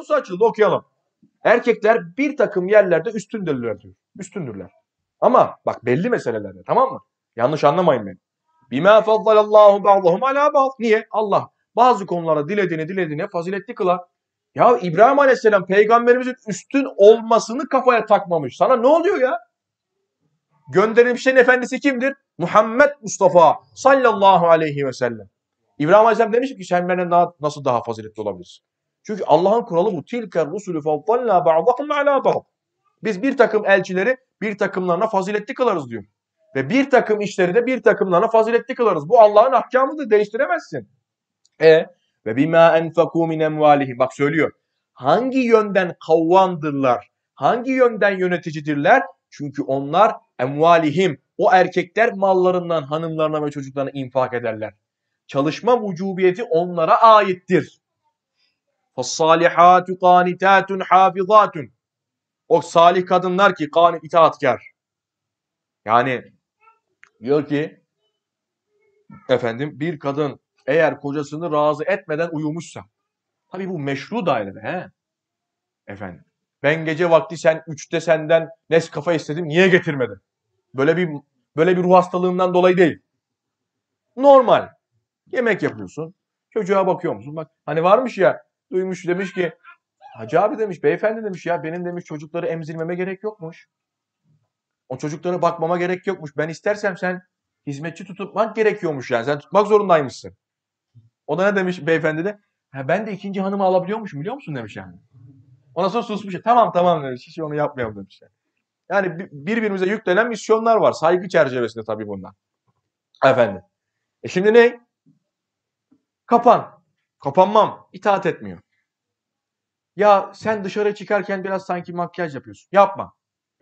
konusu açıldı okuyalım. Erkekler bir takım yerlerde üstündürler diyor. Üstündürler. Ama bak belli meselelerde tamam mı? Yanlış anlamayın beni. Bima faddalallahu ba'dahum ala ba'd. Niye? Allah bazı konulara dilediğini dilediğine faziletli kılar. Ya İbrahim Aleyhisselam peygamberimizin üstün olmasını kafaya takmamış. Sana ne oluyor ya? Gönderilmişlerin efendisi kimdir? Muhammed Mustafa sallallahu aleyhi ve sellem. İbrahim Aleyhisselam demiş ki sen benden daha, nasıl daha faziletli olabilirsin? Çünkü Allah'ın kuralı bu. Tilker rusulü favvallâ ba'dahum alâ ba'd. Biz bir takım elçileri bir takımlarına faziletli kılarız diyor. Ve bir takım işleri de bir takımlarına faziletli kılarız. Bu Allah'ın ahkamıdır. Değiştiremezsin. E ve bima enfakû min emvâlihim. Bak söylüyor. Hangi yönden kavvandırlar? Hangi yönden yöneticidirler? Çünkü onlar emvalihim. O erkekler mallarından hanımlarına ve çocuklarına infak ederler. Çalışma vücubiyeti onlara aittir. فَالصَّالِحَاتُ قَانِتَاتٌ حَافِظَاتٌ O salih kadınlar ki kanit itaatkar. Yani diyor ki efendim bir kadın eğer kocasını razı etmeden uyumuşsa tabi bu meşru dairede he efendim ben gece vakti sen üçte senden kafa istedim niye getirmedin? Böyle bir böyle bir ruh hastalığından dolayı değil. Normal. Yemek yapıyorsun. Çocuğa bakıyor musun? Bak hani varmış ya duymuş demiş ki Hacı abi demiş beyefendi demiş ya benim demiş çocukları emzirmeme gerek yokmuş. O çocuklara bakmama gerek yokmuş. Ben istersem sen hizmetçi tutmak gerekiyormuş yani. Sen tutmak zorundaymışsın. O da ne demiş beyefendi de? Ha, ben de ikinci hanımı alabiliyormuşum biliyor musun demiş yani. Ondan sonra susmuş. Tamam tamam demiş. Hiç onu yapmayalım demiş. Yani, yani birbirimize yüklenen misyonlar var. Saygı çerçevesinde tabii bunlar. Efendim. E şimdi ne? Kapan. Kapanmam. İtaat etmiyor. Ya sen dışarı çıkarken biraz sanki makyaj yapıyorsun. Yapma.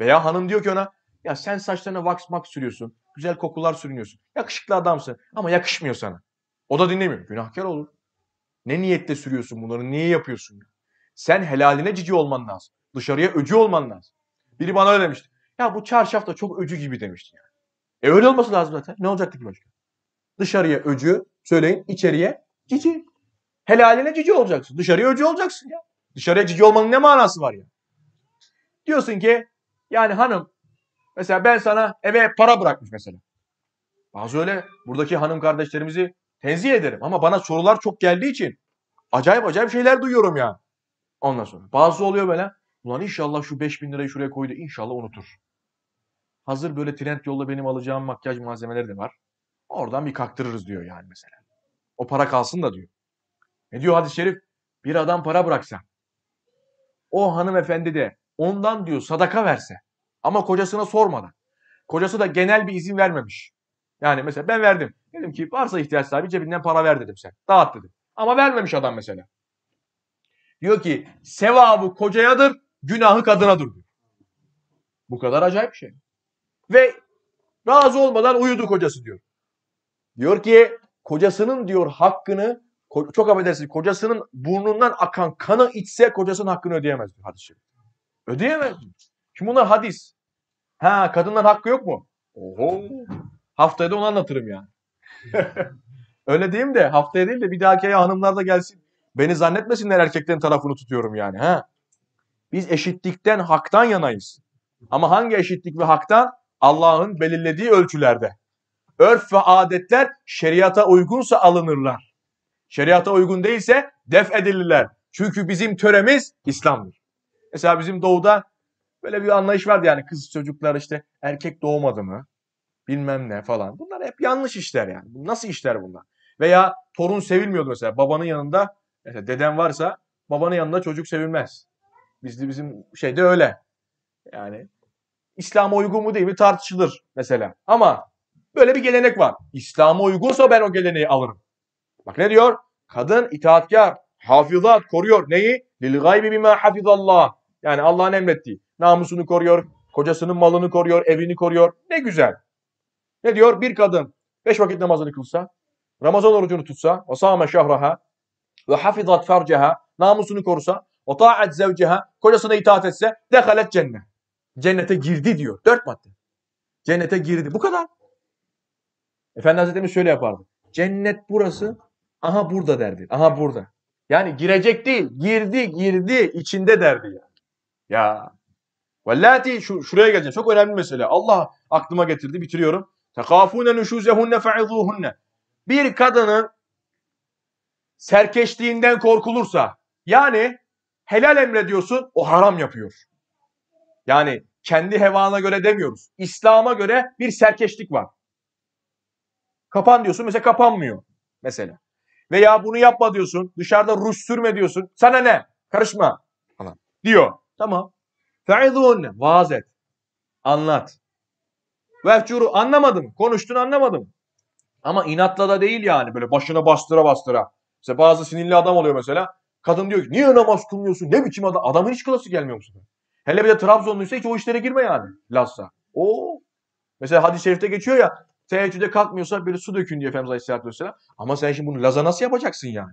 Veya hanım diyor ki ona ya sen saçlarına wax mak sürüyorsun. Güzel kokular sürünüyorsun. Yakışıklı adamsın ama yakışmıyor sana. O da dinlemiyor. Günahkar olur. Ne niyetle sürüyorsun bunları? Niye yapıyorsun? Ya? Sen helaline cici olman lazım. Dışarıya öcü olman lazım. Biri bana öyle demişti. Ya bu çarşaf da çok öcü gibi demişti yani. E öyle olması lazım zaten. Ne olacaktı ki başka? Dışarıya öcü söyleyin, içeriye cici. Helaline cici olacaksın. Dışarıya öcü olacaksın ya. Dışarıya cici olmanın ne manası var ya? Diyorsun ki yani hanım mesela ben sana eve para bırakmış mesela. Bazı öyle buradaki hanım kardeşlerimizi tenzih ederim ama bana sorular çok geldiği için acayip acayip şeyler duyuyorum ya. Ondan sonra bazı oluyor böyle ulan inşallah şu 5000 lirayı şuraya koydu inşallah unutur. Hazır böyle trend yolla benim alacağım makyaj malzemeleri de var. Oradan bir kaktırırız diyor yani mesela. O para kalsın da diyor. Ne diyor hadis-i şerif? Bir adam para bıraksa, o hanımefendi de ondan diyor sadaka verse ama kocasına sormadan. Kocası da genel bir izin vermemiş. Yani mesela ben verdim. Dedim ki varsa ihtiyaç sahibi cebinden para ver dedim sen. Dağıt dedim. Ama vermemiş adam mesela. Diyor ki sevabı kocayadır, günahı kadınadır diyor. Bu kadar acayip bir şey. Ve razı olmadan uyudu kocası diyor. Diyor ki kocasının diyor hakkını çok affedersiniz kocasının burnundan akan kanı içse kocasının hakkını ödeyemez diyor hadis Ödeyemez. mi? Şimdi bunlar hadis. Ha kadınların hakkı yok mu? Oho. Haftaya da onu anlatırım yani. Öyle diyeyim de haftaya değil de bir dahaki aya hanımlar da gelsin. Beni zannetmesinler erkeklerin tarafını tutuyorum yani. Ha? Biz eşitlikten, haktan yanayız. Ama hangi eşitlik ve haktan? Allah'ın belirlediği ölçülerde. Örf ve adetler şeriata uygunsa alınırlar şeriata uygun değilse def edilirler. Çünkü bizim töremiz İslam'dır. Mesela bizim doğuda böyle bir anlayış vardı yani kız çocuklar işte erkek doğmadı mı bilmem ne falan. Bunlar hep yanlış işler yani. Nasıl işler bunlar? Veya torun sevilmiyordu mesela babanın yanında mesela deden varsa babanın yanında çocuk sevilmez. Bizde bizim şeyde öyle. Yani İslam'a uygun mu değil mi tartışılır mesela. Ama böyle bir gelenek var. İslam'a uygunsa ben o geleneği alırım. Bak ne diyor? Kadın itaatkar, hafizat koruyor. Neyi? Lil gaybi bima hafizallah. Yani Allah'ın emrettiği. Namusunu koruyor, kocasının malını koruyor, evini koruyor. Ne güzel. Ne diyor? Bir kadın beş vakit namazını kılsa, Ramazan orucunu tutsa, ve sâme şahraha ve hafizat farceha, namusunu korusa, ve ta'at zevceha, kocasına itaat etse, dehalet cennet. Cennete girdi diyor. Dört madde. Cennete girdi. Bu kadar. Efendi Hazretlerimiz şöyle yapardı. Cennet burası, Aha burada derdi. Aha burada. Yani girecek değil. Girdi, girdi. içinde derdi yani. Ya. Vellati şu, şuraya geleceğim. Çok önemli mesele. Allah aklıma getirdi. Bitiriyorum. Tekafune nüşuzehunne fe'izuhunne. Bir kadının serkeşliğinden korkulursa yani helal emrediyorsun o haram yapıyor. Yani kendi hevana göre demiyoruz. İslam'a göre bir serkeşlik var. Kapan diyorsun mesela kapanmıyor mesela. Veya bunu yapma diyorsun. Dışarıda ruj sürme diyorsun. Sana ne? Karışma. Falan. Diyor. Tamam. Fe'idûnne. Vaaz et. Anlat. Vehcuru anlamadım. Konuştun anlamadım. Ama inatla da değil yani böyle başına bastıra bastıra. İşte bazı sinirli adam oluyor mesela. Kadın diyor ki niye namaz kılmıyorsun? Ne biçim adam? Adamın hiç klası gelmiyor bu sefer. Hele bir de Trabzonluysa hiç o işlere girme yani. Lassa. O Mesela hadis-i şerifte geçiyor ya. Teheccüde kalkmıyorsa böyle su dökün diyor Efendimiz Aleyhisselatü Vesselam. Ama sen şimdi bunu laza nasıl yapacaksın yani?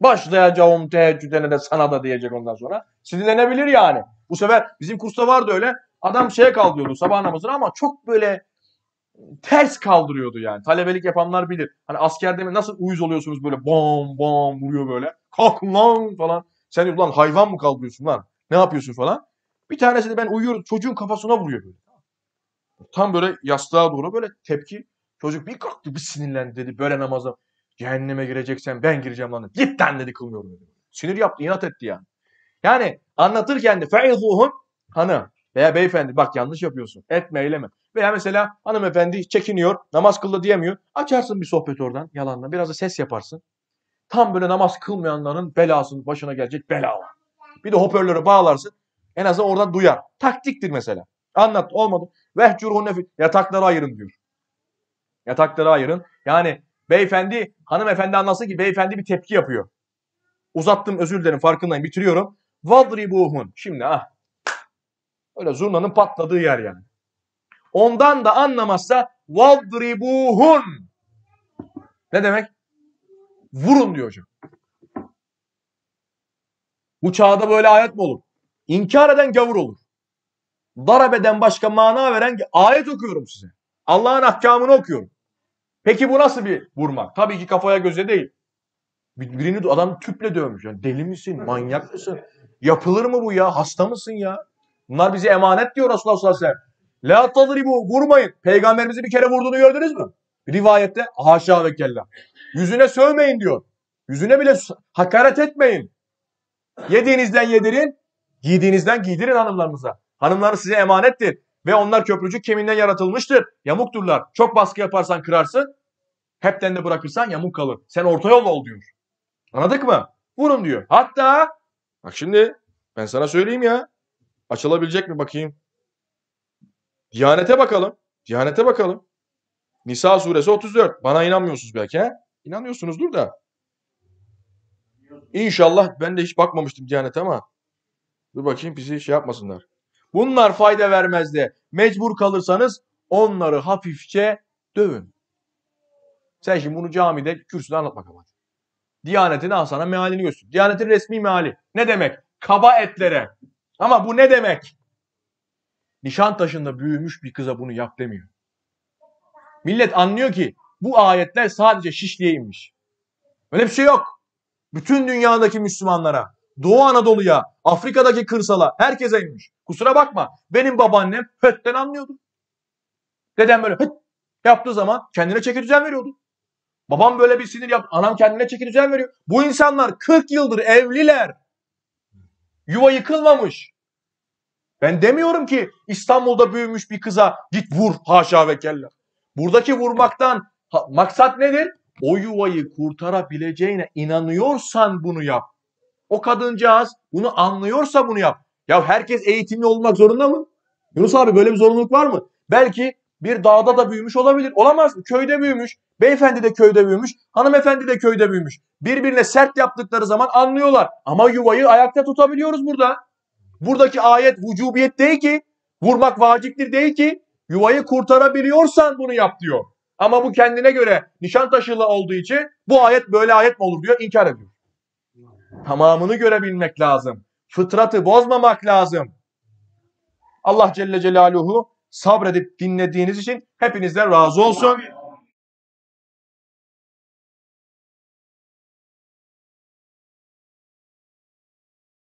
Başlayacağım teheccüdene de sana da diyecek ondan sonra. Sinirlenebilir yani. Bu sefer bizim kursta vardı öyle. Adam şeye kaldırıyordu sabah namazını ama çok böyle ters kaldırıyordu yani. Talebelik yapanlar bilir. Hani askerde mi nasıl uyuz oluyorsunuz böyle bom bom vuruyor böyle. Kalkın lan falan. Sen ulan hayvan mı kaldırıyorsun lan? Ne yapıyorsun falan. Bir tanesi de ben uyuyorum çocuğun kafasına vuruyor böyle. Tam böyle yastığa doğru böyle tepki. Çocuk bir kalktı bir sinirlendi dedi böyle namaza. Cehenneme gireceksen ben gireceğim lan. Dedi. Git dedi kılmıyorum dedi. Sinir yaptı inat etti yani. Yani anlatırken de fe'izuhum hanı veya beyefendi bak yanlış yapıyorsun. Etme eyleme. Veya mesela hanımefendi çekiniyor namaz kıldı diyemiyor. Açarsın bir sohbet oradan yalanla biraz da ses yaparsın. Tam böyle namaz kılmayanların belasının başına gelecek bela var. Bir de hoparlörü bağlarsın. En azından oradan duyar. Taktiktir mesela. Anlat olmadı. Vehcurhunne yatakları ayırın diyor. Yatakları ayırın. Yani beyefendi, hanımefendi anlasın ki beyefendi bir tepki yapıyor. Uzattım özür dilerim farkındayım bitiriyorum. Vadribuhun. Şimdi ah. Öyle zurnanın patladığı yer yani. Ondan da anlamazsa vadribuhun. Ne demek? Vurun diyor hocam. Bu çağda böyle ayet mi olur? İnkar eden gavur olur darabeden başka mana veren ayet okuyorum size. Allah'ın ahkamını okuyorum. Peki bu nasıl bir vurmak? Tabii ki kafaya göze değil. Birini adam tüple dövmüş. Yani deli misin? Manyak mısın? Yapılır mı bu ya? Hasta mısın ya? Bunlar bize emanet diyor Resulullah sallallahu aleyhi ve sellem. La tadribu vurmayın. Peygamberimizi bir kere vurduğunu gördünüz mü? Rivayette haşa ve kella. Yüzüne sövmeyin diyor. Yüzüne bile hakaret etmeyin. Yediğinizden yedirin, giydiğinizden giydirin hanımlarınıza. Hanımlar size emanettir ve onlar köprücük kemiğinden yaratılmıştır. Yamukturlar. Çok baskı yaparsan kırarsın. Hepten de bırakırsan yamuk kalır. Sen orta yolda ol diyor. Anladık mı? Vurun diyor. Hatta bak şimdi ben sana söyleyeyim ya. Açılabilecek mi bakayım? Diyanete bakalım. Diyanete bakalım. Nisa suresi 34. Bana inanmıyorsunuz belki he? İnanıyorsunuzdur da. İnşallah ben de hiç bakmamıştım Diyanet'e ama. Dur bakayım bizi şey yapmasınlar. Bunlar fayda vermez de mecbur kalırsanız onları hafifçe dövün. Sen şimdi bunu camide kürsüde anlatmak bakalım. Diyanetin asana mealini göster. Diyanetin resmi meali. Ne demek? Kaba etlere. Ama bu ne demek? Nişan taşında büyümüş bir kıza bunu yap demiyor. Millet anlıyor ki bu ayetler sadece Şişli'ye inmiş. Öyle bir şey yok. Bütün dünyadaki Müslümanlara Doğu Anadolu'ya, Afrika'daki kırsala herkese inmiş. Kusura bakma benim babaannem hötten anlıyordu. Dedem böyle höt yaptığı zaman kendine çeki düzen veriyordu. Babam böyle bir sinir yaptı. Anam kendine çeki düzen veriyor. Bu insanlar 40 yıldır evliler. Yuva yıkılmamış. Ben demiyorum ki İstanbul'da büyümüş bir kıza git vur haşa ve kella. Buradaki vurmaktan ha, maksat nedir? O yuvayı kurtarabileceğine inanıyorsan bunu yap. O kadıncağız bunu anlıyorsa bunu yap. Ya herkes eğitimli olmak zorunda mı? Yunus abi böyle bir zorunluluk var mı? Belki bir dağda da büyümüş olabilir. Olamaz mı? Köyde büyümüş. Beyefendi de köyde büyümüş. Hanımefendi de köyde büyümüş. Birbirine sert yaptıkları zaman anlıyorlar. Ama yuvayı ayakta tutabiliyoruz burada. Buradaki ayet vücubiyet değil ki. Vurmak vaciptir değil ki. Yuvayı kurtarabiliyorsan bunu yap diyor. Ama bu kendine göre nişan taşıyla olduğu için bu ayet böyle ayet mi olur diyor inkar ediyor. Tamamını görebilmek lazım. Fıtratı bozmamak lazım. Allah Celle Celaluhu sabredip dinlediğiniz için hepinizden razı olsun.